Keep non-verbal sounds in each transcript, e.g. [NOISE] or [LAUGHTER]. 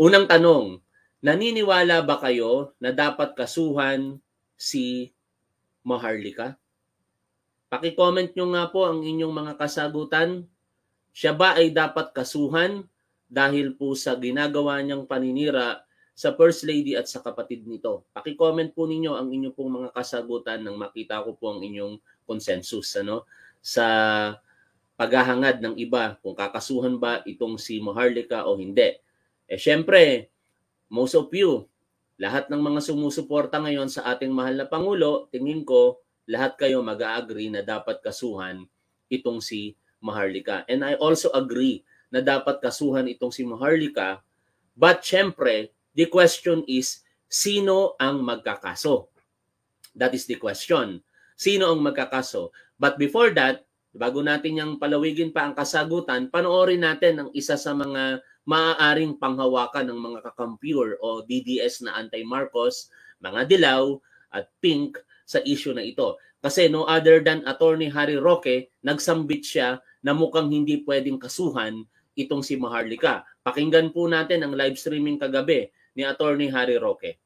Unang tanong, naniniwala ba kayo na dapat kasuhan si Maharlika? Paki-comment nyo nga po ang inyong mga kasagutan. Siya ba ay dapat kasuhan dahil po sa ginagawa niyang paninira sa First Lady at sa kapatid nito? Paki-comment po ninyo ang inyong pong mga kasagutan nang makita ko po ang inyong consensus ano sa paghahangad ng iba kung kakasuhan ba itong si Maharlika o hindi. Eh syempre, most of you, lahat ng mga sumusuporta ngayon sa ating mahal na Pangulo, tingin ko, lahat kayo mag-agree na dapat kasuhan itong si Maharlika. And I also agree na dapat kasuhan itong si Maharlika. But syempre, the question is, sino ang magkakaso? That is the question. Sino ang magkakaso? But before that, bago natin yung palawigin pa ang kasagutan, panoorin natin ang isa sa mga maaaring panghawakan ng mga kakampure o DDS na anti-Marcos, mga dilaw at pink sa issue na ito. Kasi no other than attorney Harry Roque, nagsambit siya na mukhang hindi pwedeng kasuhan itong si Maharlika. Pakinggan po natin ang live streaming kagabi ni attorney Harry Roque.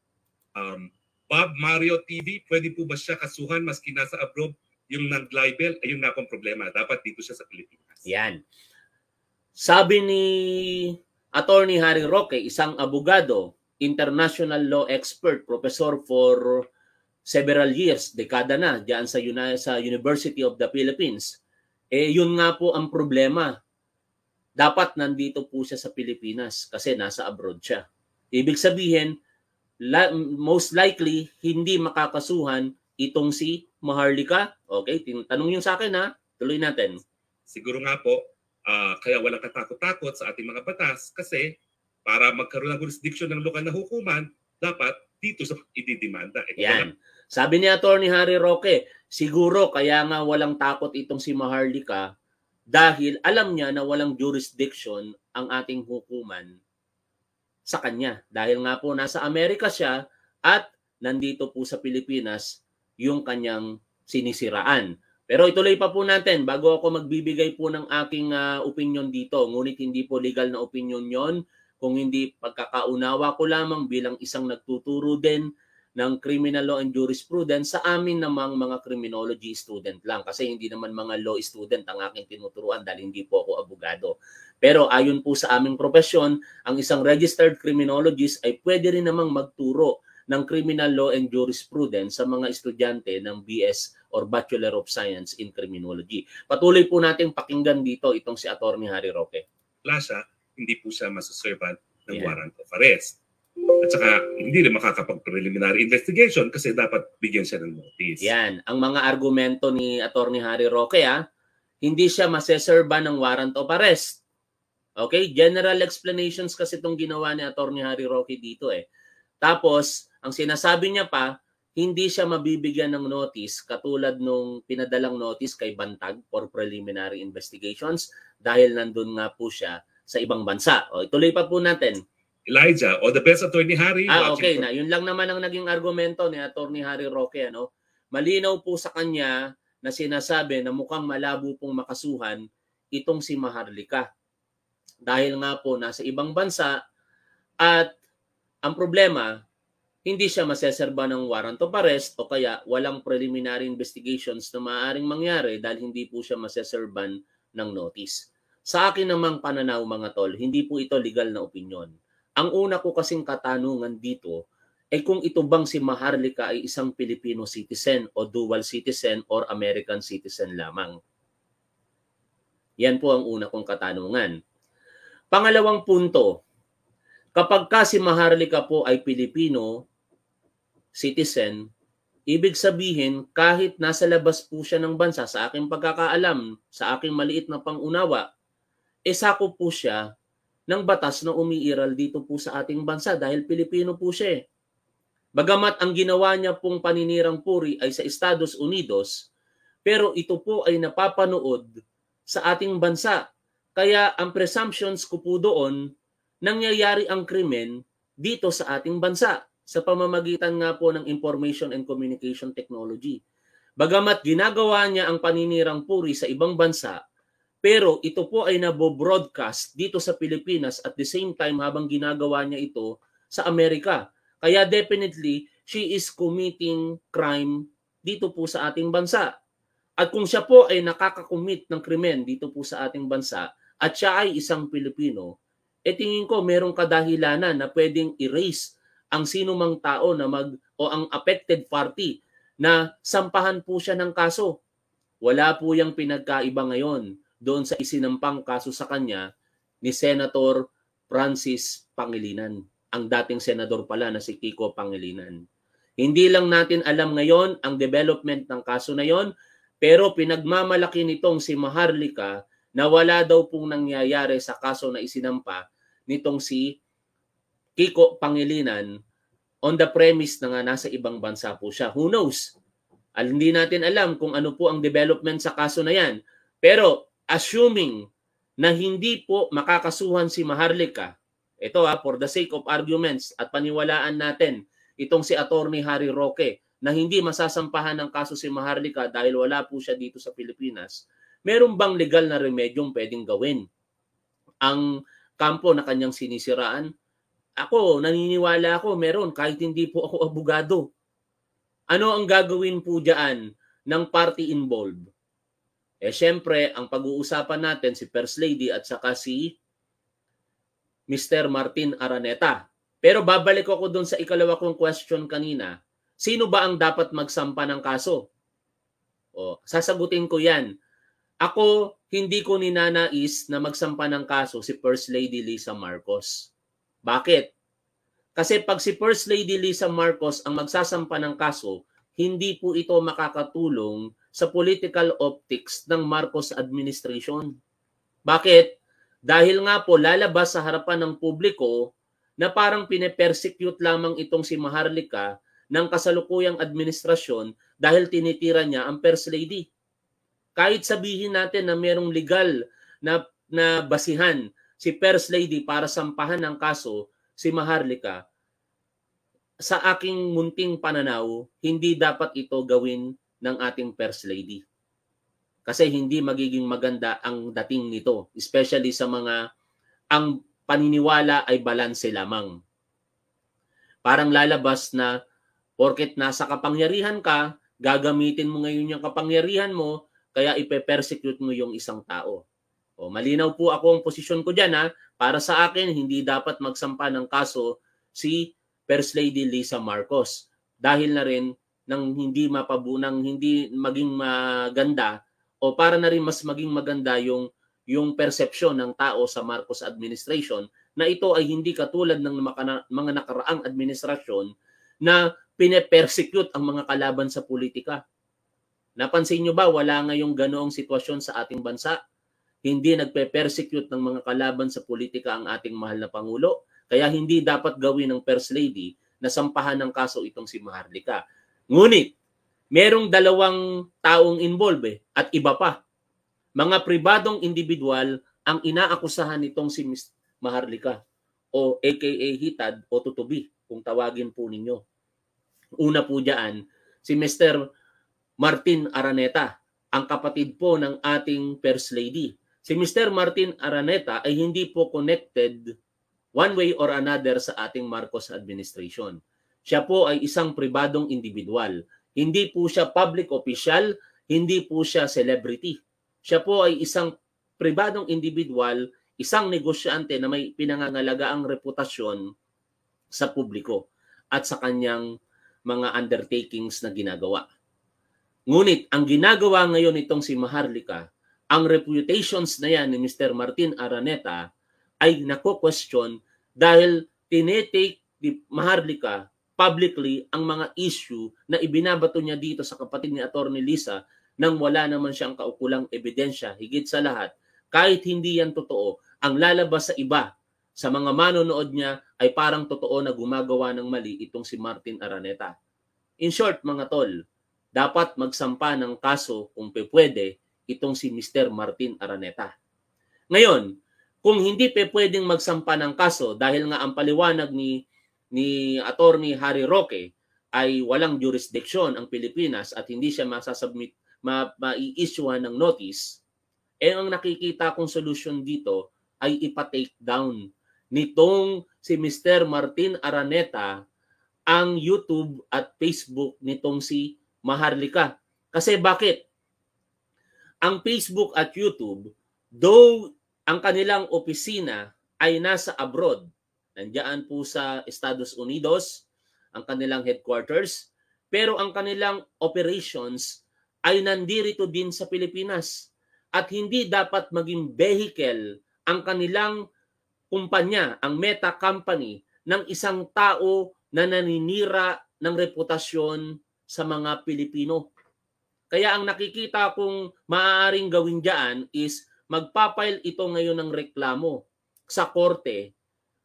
Um, Bob Mario TV, pwede po ba siya kasuhan maski nasa abroad yung nag-libel? Ayun na akong problema. Dapat dito siya sa Pilipinas. Yan. Sabi ni Attorney Harry Roque, isang abogado, international law expert, professor for several years, dekada na, diyan sa, Uni- sa University of the Philippines. Eh, yun nga po ang problema. Dapat nandito po siya sa Pilipinas kasi nasa abroad siya. Ibig sabihin, la- most likely, hindi makakasuhan itong si Maharlika. Okay, tanong yung sa akin ha. Tuloy natin. Siguro nga po, Uh, kaya walang katakot-takot sa ating mga batas kasi para magkaroon ng jurisdiction ng lokal na hukuman, dapat dito sa ididimanda. Eh, Yan. Sabi ni Attorney Harry Roque, siguro kaya nga walang takot itong si Maharlika dahil alam niya na walang jurisdiction ang ating hukuman sa kanya. Dahil nga po nasa Amerika siya at nandito po sa Pilipinas yung kanyang sinisiraan. Pero ituloy pa po natin bago ako magbibigay po ng aking uh, opinion dito. Ngunit hindi po legal na opinion yon kung hindi pagkakaunawa ko lamang bilang isang nagtuturo din ng criminal law and jurisprudence sa amin namang mga criminology student lang kasi hindi naman mga law student ang aking tinuturuan dahil hindi po ako abogado. Pero ayon po sa aming profesyon, ang isang registered criminologist ay pwede rin namang magturo ng Criminal Law and Jurisprudence sa mga estudyante ng BS or Bachelor of Science in Criminology. Patuloy po nating pakinggan dito itong si Attorney Harry Roque. Wala siya, hindi po siya masaservant ng yeah. warrant of arrest. At saka hindi rin makakapag-preliminary investigation kasi dapat bigyan siya ng notice. Yan. Ang mga argumento ni Attorney Harry Roque, ah, hindi siya maseserba ng warrant of arrest. Okay? General explanations kasi itong ginawa ni Attorney Harry Roque dito eh. Tapos, ang sinasabi niya pa, hindi siya mabibigyan ng notice katulad nung pinadalang notice kay Bantag for preliminary investigations dahil nandun nga po siya sa ibang bansa. O, ituloy pa po natin. Elijah, o the best attorney Harry. Ah, okay for... na. Yun lang naman ang naging argumento ni attorney Harry Roque. Ano? Malinaw po sa kanya na sinasabi na mukhang malabo pong makasuhan itong si Maharlika. Dahil nga po nasa ibang bansa at ang problema, hindi siya maseserba ng warrant of arrest o kaya walang preliminary investigations na maaaring mangyari dahil hindi po siya maseserban ng notice. Sa akin namang pananaw mga tol, hindi po ito legal na opinion. Ang una ko kasing katanungan dito ay kung ito bang si Maharlika ay isang Filipino citizen o dual citizen or American citizen lamang. Yan po ang una kong katanungan. Pangalawang punto, Kapag ka si Maharlika po ay Pilipino citizen, ibig sabihin kahit nasa labas po siya ng bansa sa aking pagkakaalam, sa aking maliit na pangunawa, esako po siya ng batas na umiiral dito po sa ating bansa dahil Pilipino po siya. Eh. Bagamat ang ginawa niya pong paninirang puri ay sa Estados Unidos, pero ito po ay napapanood sa ating bansa. Kaya ang presumptions ko po doon nangyayari ang krimen dito sa ating bansa sa pamamagitan nga po ng information and communication technology. Bagamat ginagawa niya ang paninirang puri sa ibang bansa, pero ito po ay nabo-broadcast dito sa Pilipinas at the same time habang ginagawa niya ito sa Amerika. Kaya definitely, she is committing crime dito po sa ating bansa. At kung siya po ay nakakakumit ng krimen dito po sa ating bansa at siya ay isang Pilipino, eh tingin ko merong kadahilanan na pwedeng erase ang sino mang tao na mag o ang affected party na sampahan po siya ng kaso. Wala po yung pinagkaiba ngayon doon sa isinampang kaso sa kanya ni Senator Francis Pangilinan, ang dating senador pala na si Kiko Pangilinan. Hindi lang natin alam ngayon ang development ng kaso na yon, pero pinagmamalaki nitong si Maharlika na wala daw pong nangyayari sa kaso na isinampa nitong si Kiko Pangilinan on the premise na nga nasa ibang bansa po siya. Who knows? Al, hindi natin alam kung ano po ang development sa kaso na yan. Pero assuming na hindi po makakasuhan si Maharlika, ito ha, for the sake of arguments at paniwalaan natin, itong si Attorney Harry Roque, na hindi masasampahan ng kaso si Maharlika dahil wala po siya dito sa Pilipinas, meron bang legal na remedyong pwedeng gawin ang kampo na kanyang sinisiraan. Ako, naniniwala ako, meron, kahit hindi po ako abogado. Ano ang gagawin po dyan ng party involved? Eh syempre, ang pag-uusapan natin si First Lady at saka si Mr. Martin Araneta. Pero babalik ako doon sa ikalawa kong question kanina. Sino ba ang dapat magsampa ng kaso? O, sasagutin ko yan ako, hindi ko ninanais na magsampa ng kaso si First Lady Lisa Marcos. Bakit? Kasi pag si First Lady Lisa Marcos ang magsasampa ng kaso, hindi po ito makakatulong sa political optics ng Marcos administration. Bakit? Dahil nga po lalabas sa harapan ng publiko na parang pinepersecute lamang itong si Maharlika ng kasalukuyang administrasyon dahil tinitira niya ang First Lady. Kahit sabihin natin na merong legal na, na basihan si First Lady para sampahan ng kaso si Maharlika, sa aking munting pananaw, hindi dapat ito gawin ng ating First Lady. Kasi hindi magiging maganda ang dating nito, especially sa mga ang paniniwala ay balanse lamang. Parang lalabas na porket nasa kapangyarihan ka, gagamitin mo ngayon yung kapangyarihan mo kaya ipe-persecute mo yung isang tao. O, malinaw po ako ang posisyon ko dyan ha. Para sa akin, hindi dapat magsampa ng kaso si First Lady Lisa Marcos dahil na rin nang hindi mapabunang hindi maging maganda o para na rin mas maging maganda yung yung perception ng tao sa Marcos administration na ito ay hindi katulad ng mga nakaraang administrasyon na pine-persecute ang mga kalaban sa politika. Napansin nyo ba wala ngayong ganoong sitwasyon sa ating bansa? Hindi nagpe-persecute ng mga kalaban sa politika ang ating mahal na Pangulo. Kaya hindi dapat gawin ng First Lady na sampahan ng kaso itong si Maharlika. Ngunit, merong dalawang taong involved eh, at iba pa. Mga pribadong individual ang inaakusahan nitong si Ms. Maharlika o aka Hitad o Tutubi kung tawagin po ninyo. Una po dyan, si Mr. Martin Araneta, ang kapatid po ng ating First Lady. Si Mr. Martin Araneta ay hindi po connected one way or another sa ating Marcos administration. Siya po ay isang pribadong individual. Hindi po siya public official, hindi po siya celebrity. Siya po ay isang pribadong individual, isang negosyante na may pinangangalaga reputasyon sa publiko at sa kanyang mga undertakings na ginagawa. Ngunit ang ginagawa ngayon itong si Maharlika, ang reputations na yan ni Mr. Martin Araneta ay nako-question dahil tinetake ni Maharlika publicly ang mga issue na ibinabato niya dito sa kapatid ni Atty. Lisa nang wala naman siyang kaukulang ebidensya higit sa lahat kahit hindi yan totoo ang lalabas sa iba sa mga manonood niya ay parang totoo na gumagawa ng mali itong si Martin Araneta. In short mga tol, dapat magsampa ng kaso kung pe pwede itong si Mr. Martin Araneta. Ngayon, kung hindi pe pwedeng magsampa ng kaso dahil nga ang paliwanag ni ni attorney Harry Roque ay walang jurisdiction ang Pilipinas at hindi siya masasubmit ma, mai-issue ng notice, eh ang nakikita kong solusyon dito ay ipa-take down nitong si Mr. Martin Araneta ang YouTube at Facebook nitong si maharlika. Kasi bakit? Ang Facebook at YouTube, though ang kanilang opisina ay nasa abroad, nandiyan po sa Estados Unidos, ang kanilang headquarters, pero ang kanilang operations ay nandirito din sa Pilipinas at hindi dapat maging vehicle ang kanilang kumpanya, ang Meta Company, ng isang tao na naninira ng reputasyon sa mga Pilipino. Kaya ang nakikita kong maaaring gawin dyan is magpapile ito ngayon ng reklamo sa korte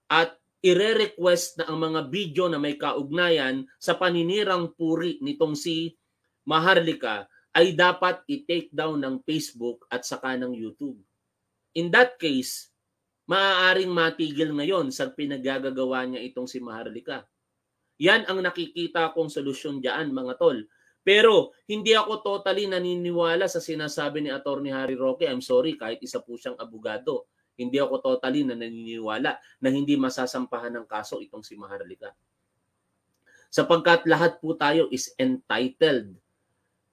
at ire-request na ang mga video na may kaugnayan sa paninirang puri nitong si Maharlika ay dapat i-take down ng Facebook at saka ng YouTube. In that case, maaaring matigil ngayon sa pinagagagawa niya itong si Maharlika. Yan ang nakikita kong solusyon diyan mga tol. Pero hindi ako totally naniniwala sa sinasabi ni Attorney Harry Roque. I'm sorry, kahit isa po siyang abogado. Hindi ako totally na naniniwala na hindi masasampahan ng kaso itong si Maharlika. Sapagkat lahat po tayo is entitled.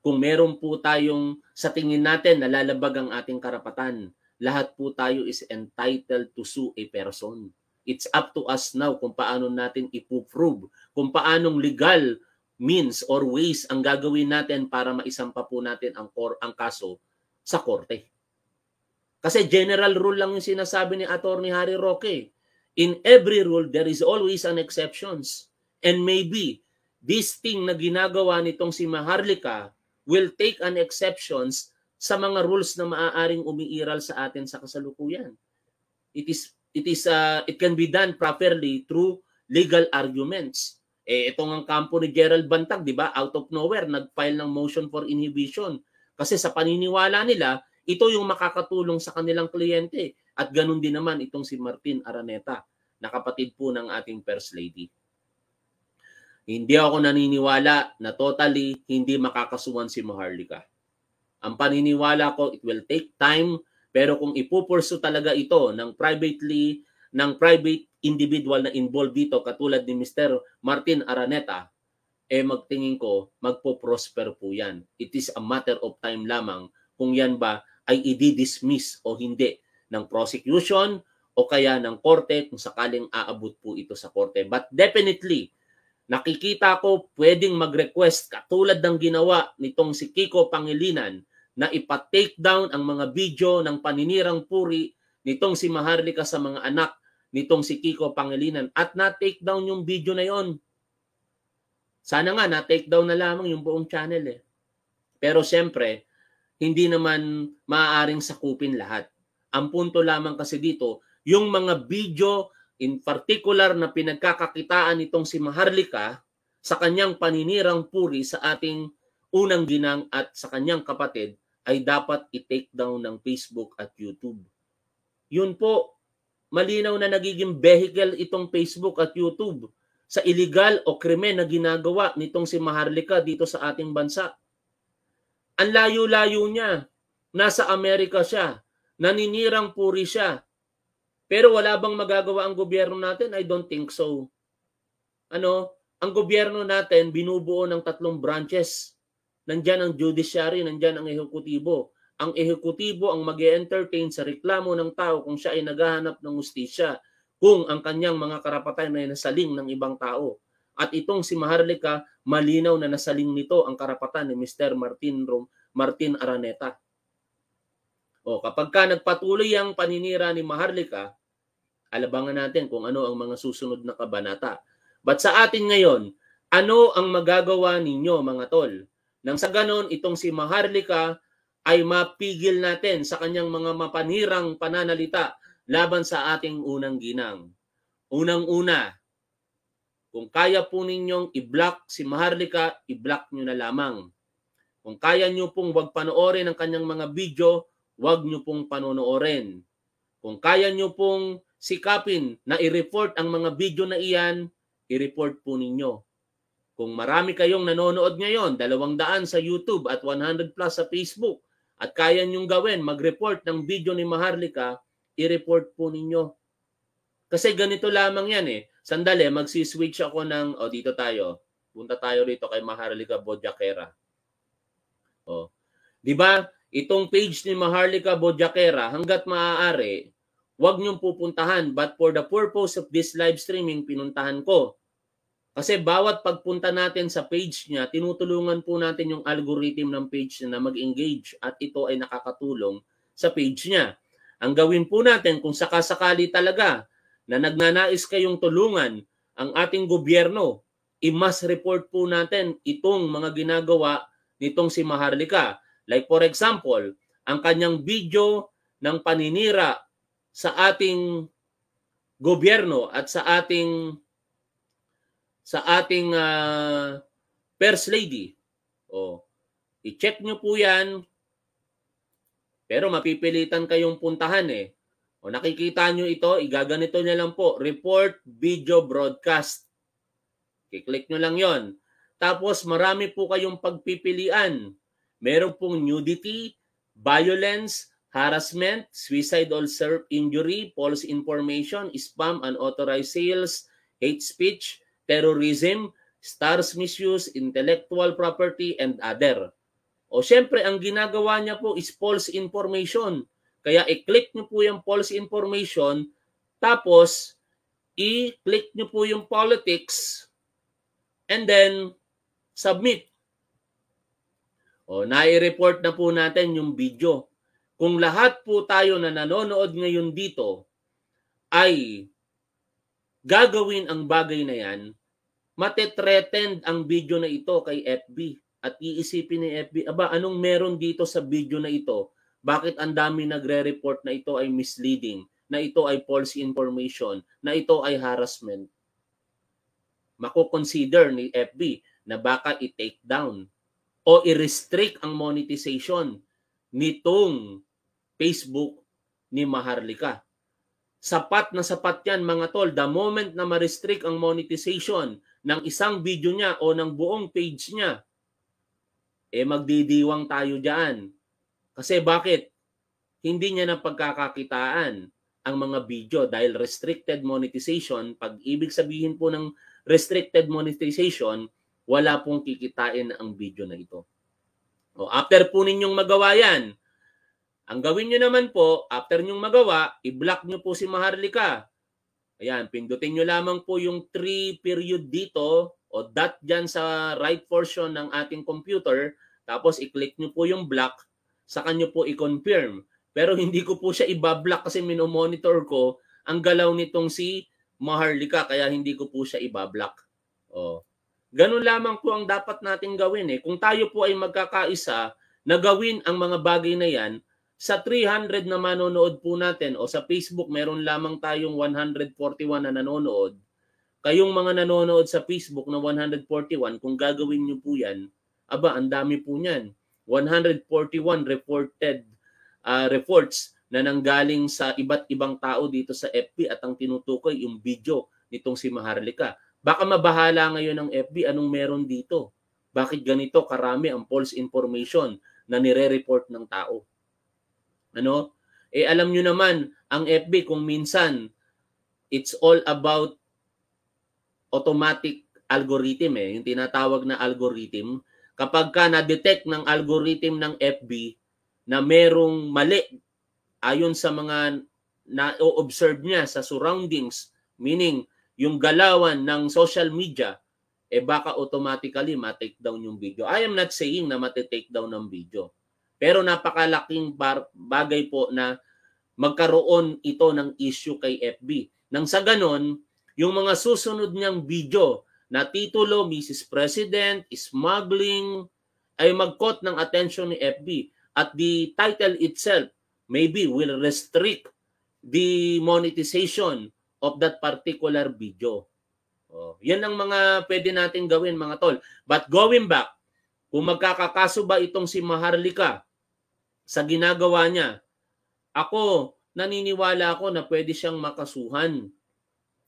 Kung meron po tayong sa tingin natin nalalabag ang ating karapatan, lahat po tayo is entitled to sue a person. It's up to us now kung paano natin ipuprove, kung paanong legal means or ways ang gagawin natin para maisampa po natin ang, kor- ang kaso sa korte. Kasi general rule lang yung sinasabi ni Attorney Harry Roque. In every rule, there is always an exceptions. And maybe this thing na ginagawa nitong si Maharlika will take an exceptions sa mga rules na maaaring umiiral sa atin sa kasalukuyan. It is it is uh, it can be done properly through legal arguments. Eh itong ang kampo ni Gerald Bantag, 'di ba? Out of nowhere nagfile ng motion for inhibition kasi sa paniniwala nila ito yung makakatulong sa kanilang kliyente at ganun din naman itong si Martin Araneta na kapatid po ng ating First Lady. Hindi ako naniniwala na totally hindi makakasuhan si Maharlika. Ang paniniwala ko, it will take time pero kung ipupursu talaga ito ng privately, ng private individual na involved dito, katulad ni Mr. Martin Araneta, eh magtingin ko, magpo-prosper po yan. It is a matter of time lamang kung yan ba ay i-dismiss o hindi ng prosecution o kaya ng korte kung sakaling aabot po ito sa korte. But definitely, nakikita ko pwedeng mag-request katulad ng ginawa nitong si Kiko Pangilinan na ipa-take down ang mga video ng paninirang puri nitong si Maharlika sa mga anak nitong si Kiko Pangilinan at na-take down yung video na yon. Sana nga na-take down na lamang yung buong channel eh. Pero siyempre, hindi naman maaaring sakupin lahat. Ang punto lamang kasi dito, yung mga video in particular na pinagkakakitaan nitong si Maharlika sa kanyang paninirang puri sa ating unang ginang at sa kanyang kapatid ay dapat i-take down ng Facebook at YouTube. Yun po, malinaw na nagiging vehicle itong Facebook at YouTube sa illegal o krimen na ginagawa nitong si Maharlika dito sa ating bansa. Ang layo-layo niya, nasa Amerika siya, naninirang puri siya. Pero wala bang magagawa ang gobyerno natin? I don't think so. Ano? Ang gobyerno natin binubuo ng tatlong branches Nandyan ang judiciary, nandyan ang ehekutibo. Ang ehekutibo ang mag entertain sa reklamo ng tao kung siya ay naghahanap ng ustisya, kung ang kanyang mga karapatan ay nasaling ng ibang tao. At itong si Maharlika, malinaw na nasaling nito ang karapatan ni Mr. Martin Rom, Martin Araneta. O kapag ka nagpatuloy ang paninira ni Maharlika, alabangan natin kung ano ang mga susunod na kabanata. But sa atin ngayon, ano ang magagawa ninyo mga tol? Nang sa ganon, itong si Maharlika ay mapigil natin sa kanyang mga mapanirang pananalita laban sa ating unang ginang. Unang-una, kung kaya po ninyong i-block si Maharlika, i-block nyo na lamang. Kung kaya nyo pong wag panoorin ang kanyang mga video, wag nyo pong panonoorin. Kung kaya nyo pong sikapin na i-report ang mga video na iyan, i-report po ninyo. Kung marami kayong nanonood ngayon, 200 sa YouTube at 100 plus sa Facebook, at kaya niyong gawin, mag-report ng video ni Maharlika, i-report po ninyo. Kasi ganito lamang yan eh. Sandali, magsiswitch ako ng, o oh, dito tayo, punta tayo dito kay Maharlika Bodyakera. O. Oh. Di ba? Itong page ni Maharlika Bodyakera, hanggat maaari, wag niyong pupuntahan. But for the purpose of this live streaming, pinuntahan ko kasi bawat pagpunta natin sa page niya, tinutulungan po natin yung algorithm ng page niya na mag-engage at ito ay nakakatulong sa page niya. Ang gawin po natin kung sakasakali talaga na nagnanais kayong tulungan ang ating gobyerno, i-mass report po natin itong mga ginagawa nitong si Maharlika. Like for example, ang kanyang video ng paninira sa ating gobyerno at sa ating sa ating uh, First Lady. O, i-check nyo po yan. Pero mapipilitan kayong puntahan eh. O nakikita nyo ito, igaganito nyo lang po. Report Video Broadcast. I-click nyo lang yon. Tapos marami po kayong pagpipilian. Meron pong nudity, violence, harassment, suicide or self-injury, false information, spam, unauthorized sales, hate speech, terrorism, stars misuse, intellectual property, and other. O siyempre, ang ginagawa niya po is false information. Kaya i-click niyo po yung false information, tapos i-click niyo po yung politics, and then submit. O, nai-report na po natin yung video. Kung lahat po tayo na nanonood ngayon dito ay gagawin ang bagay na yan, matetreatend ang video na ito kay FB. At iisipin ni FB, aba, anong meron dito sa video na ito? Bakit ang dami nagre-report na ito ay misleading, na ito ay false information, na ito ay harassment? Mako-consider ni FB na baka i-take down o i-restrict ang monetization nitong Facebook ni Maharlika. Sapat na sapat yan mga tol. The moment na ma-restrict ang monetization ng isang video niya o ng buong page niya, eh magdidiwang tayo dyan. Kasi bakit? Hindi niya na pagkakakitaan ang mga video dahil restricted monetization, pag ibig sabihin po ng restricted monetization, wala pong kikitain ang video na ito. O, after po ninyong magawa yan, ang gawin nyo naman po, after nyong magawa, i-block nyo po si Maharlika. Ayan, pindutin nyo lamang po yung 3 period dito o dot dyan sa right portion ng ating computer. Tapos i-click nyo po yung block, saka nyo po i-confirm. Pero [LAUGHS] hindi ko po siya i-block kasi minomonitor ko ang galaw nitong si Maharlika kaya hindi ko po siya i-block. O, ganun lamang po ang dapat natin gawin eh. Kung tayo po ay magkakaisa na gawin ang mga bagay na yan, sa 300 na manonood po natin o sa Facebook meron lamang tayong 141 na nanonood. Kayong mga nanonood sa Facebook na 141, kung gagawin niyo po yan, aba, ang dami po niyan. 141 reported uh, reports na nanggaling sa iba't ibang tao dito sa FB at ang tinutukoy yung video nitong si Maharlika. Baka mabahala ngayon ng FB anong meron dito. Bakit ganito karami ang false information na nire-report ng tao? Ano? Eh alam nyo naman, ang FB kung minsan, it's all about automatic algorithm eh, yung tinatawag na algorithm. Kapag ka na-detect ng algorithm ng FB na merong mali ayon sa mga na-observe niya sa surroundings, meaning yung galawan ng social media, eh baka automatically matake down yung video. I am not saying na matitake down ng video. Pero napakalaking bar- bagay po na magkaroon ito ng issue kay FB. Nang sa ganon, yung mga susunod niyang video na titulo Mrs. President, Smuggling, ay magkot ng attention ni FB at the title itself maybe will restrict the monetization of that particular video. Oh, yan ang mga pwede natin gawin mga tol. But going back, kung magkakakaso ba itong si Maharlika sa ginagawa niya. Ako, naniniwala ako na pwede siyang makasuhan.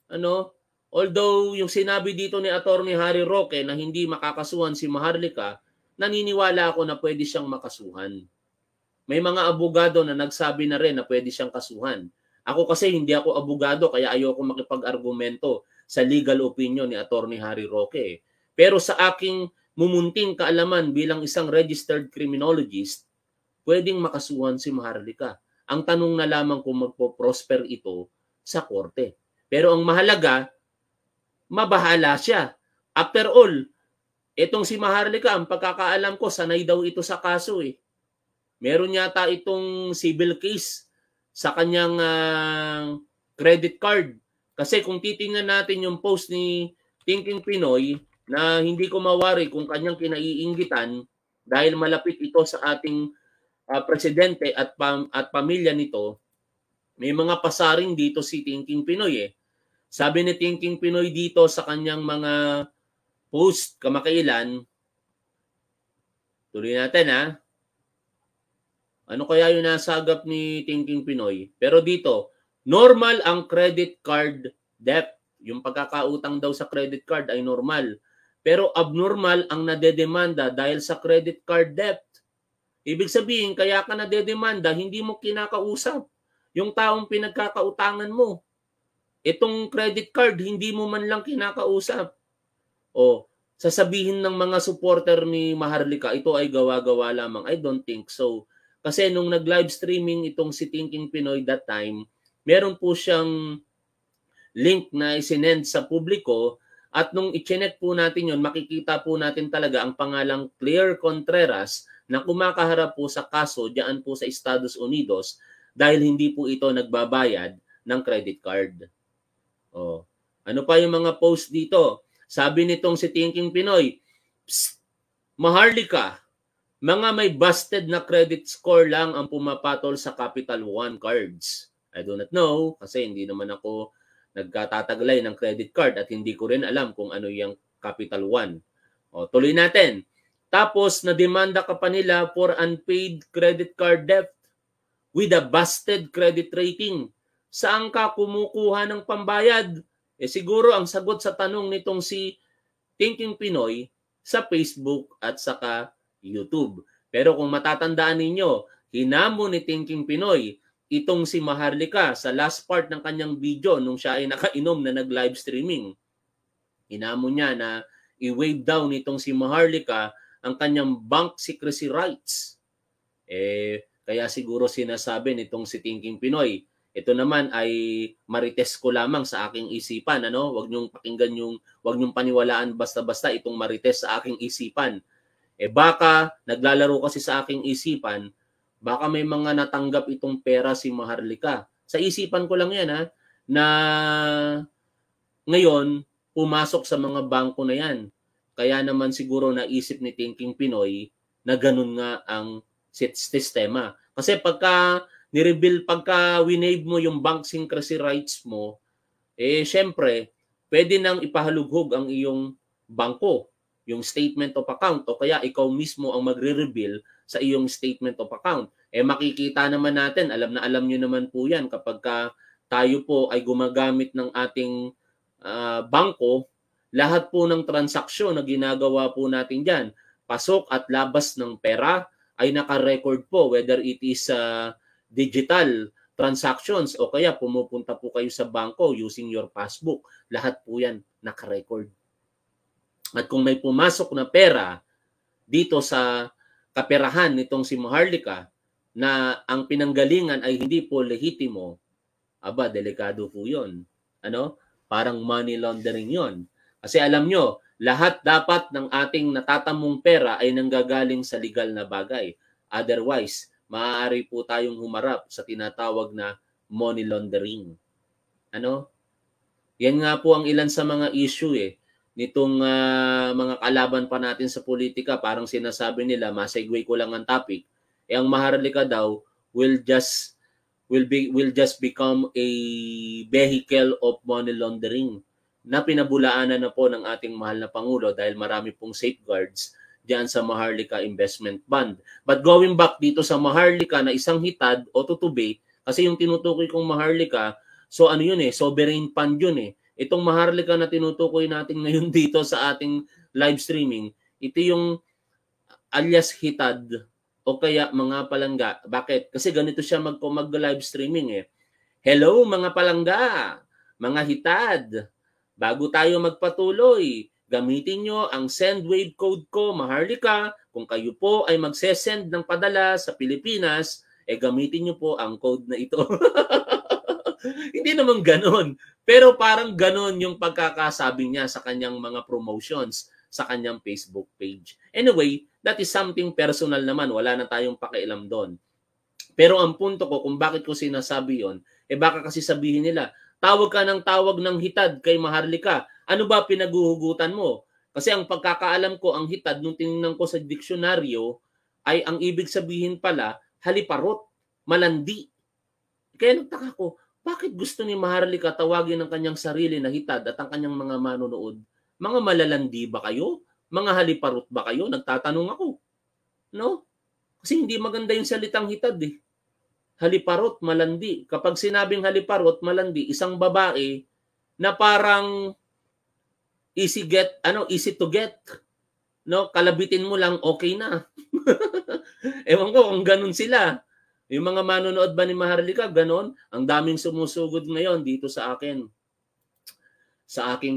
Ano? Although yung sinabi dito ni Attorney Harry Roque na hindi makakasuhan si Maharlika, naniniwala ako na pwede siyang makasuhan. May mga abogado na nagsabi na rin na pwede siyang kasuhan. Ako kasi hindi ako abogado kaya ayoko makipag-argumento sa legal opinion ni Attorney Harry Roque. Eh. Pero sa aking mumunting kaalaman bilang isang registered criminologist, pwedeng makasuhan si Maharlika. Ang tanong na lamang kung magpo-prosper ito sa korte. Pero ang mahalaga, mabahala siya. After all, itong si Maharlika, ang pagkakaalam ko, sanay daw ito sa kaso eh. Meron yata itong civil case sa kanyang uh, credit card. Kasi kung titingnan natin yung post ni Thinking Pinoy na hindi ko mawari kung kanyang kinaiingitan dahil malapit ito sa ating uh, presidente at pam, at pamilya nito, may mga pasaring dito si Thinking Pinoy eh. Sabi ni Thinking Pinoy dito sa kanyang mga post kamakailan, tuloy natin ha. Ano kaya yung nasagap ni Thinking Pinoy? Pero dito, normal ang credit card debt. Yung pagkakautang daw sa credit card ay normal. Pero abnormal ang nadedemanda dahil sa credit card debt. Ibig sabihin, kaya ka na dedemanda, hindi mo kinakausap yung taong pinagkakautangan mo. Itong credit card, hindi mo man lang kinakausap. O, sasabihin ng mga supporter ni Maharlika, ito ay gawa-gawa lamang. I don't think so. Kasi nung nag-live streaming itong si Thinking Pinoy that time, meron po siyang link na isinend sa publiko at nung i-check po natin yon makikita po natin talaga ang pangalang Claire Contreras na kumakaharap po sa kaso diyan po sa Estados Unidos dahil hindi po ito nagbabayad ng credit card. Oh. Ano pa yung mga post dito? Sabi nitong si Thinking Pinoy, Maharlika, mga may busted na credit score lang ang pumapatol sa Capital One cards. I do not know kasi hindi naman ako nagkatataglay ng credit card at hindi ko rin alam kung ano yung Capital One. O, oh, tuloy natin. Tapos, nademanda ka pa nila for unpaid credit card debt with a busted credit rating. Saan ka kumukuha ng pambayad? Eh siguro ang sagot sa tanong nitong si Thinking Pinoy sa Facebook at saka YouTube. Pero kung matatandaan ninyo, hinamo ni Thinking Pinoy itong si Maharlika sa last part ng kanyang video nung siya ay nakainom na nag-live streaming. Hinamo niya na i-wave down itong si Maharlika ang kanyang bank secrecy rights. Eh, kaya siguro sinasabi nitong si Thinking Pinoy, ito naman ay marites ko lamang sa aking isipan. Ano? Huwag niyong pakinggan yung, huwag niyong paniwalaan basta-basta itong marites sa aking isipan. Eh baka naglalaro kasi sa aking isipan, baka may mga natanggap itong pera si Maharlika. Sa isipan ko lang yan ha, na ngayon pumasok sa mga bangko na yan. Kaya naman siguro naisip ni Thinking Pinoy na ganun nga ang sistema. Kasi pagka ni nireveal, pagka winave mo yung bank syncrasy rights mo, eh syempre, pwede nang ipahalughog ang iyong bangko, yung statement of account, o kaya ikaw mismo ang magre-reveal sa iyong statement of account. Eh makikita naman natin, alam na alam nyo naman po yan kapag ka tayo po ay gumagamit ng ating uh, bangko lahat po ng transaksyon na ginagawa po natin dyan, pasok at labas ng pera ay naka-record po whether it is uh, digital transactions o kaya pumupunta po kayo sa bangko using your passbook. Lahat po yan naka-record. At kung may pumasok na pera dito sa kaperahan nitong si Maharlika na ang pinanggalingan ay hindi po lehitimo, aba, delikado po yun. Ano? Parang money laundering yon kasi alam nyo, lahat dapat ng ating natatamong pera ay nanggagaling sa legal na bagay. Otherwise, maaari po tayong humarap sa tinatawag na money laundering. Ano? Yan nga po ang ilan sa mga issue eh nitong uh, mga kalaban pa natin sa politika, parang sinasabi nila, masegue ko lang ang topic. Eh ang Maharlika daw will just will be will just become a vehicle of money laundering na pinabulaanan na po ng ating mahal na Pangulo dahil marami pong safeguards diyan sa Maharlika Investment Fund. But going back dito sa Maharlika na isang hitad o tutubi, kasi yung tinutukoy kong Maharlika, so ano yun eh, sovereign fund yun eh. Itong Maharlika na tinutukoy natin [LAUGHS] ngayon dito sa ating live streaming, ito yung alias hitad o kaya mga palangga. Bakit? Kasi ganito siya mag-live streaming eh. Hello mga palangga, mga hitad, Bago tayo magpatuloy, gamitin nyo ang SendWave code ko, Maharlika. Kung kayo po ay magsesend ng padala sa Pilipinas, eh gamitin nyo po ang code na ito. [LAUGHS] Hindi naman ganon. Pero parang ganon yung pagkakasabi niya sa kanyang mga promotions sa kanyang Facebook page. Anyway, that is something personal naman. Wala na tayong pakialam doon. Pero ang punto ko kung bakit ko sinasabi yon, eh baka kasi sabihin nila, Tawag ka ng tawag ng hitad kay Maharlika. Ano ba pinaguhugutan mo? Kasi ang pagkakaalam ko, ang hitad, nung tinignan ko sa diksyonaryo, ay ang ibig sabihin pala, haliparot, malandi. Kaya nagtaka ko, bakit gusto ni Maharlika tawagin ang kanyang sarili na hitad at ang kanyang mga manonood? Mga malalandi ba kayo? Mga haliparot ba kayo? Nagtatanong ako. No? Kasi hindi maganda yung salitang hitad eh haliparot, malandi. Kapag sinabing haliparot, malandi, isang babae na parang easy get, ano, easy to get. No, kalabitin mo lang, okay na. [LAUGHS] Ewan ko kung ganun sila. Yung mga manonood ba ni Maharlika, ganun, ang daming sumusugod ngayon dito sa akin. Sa aking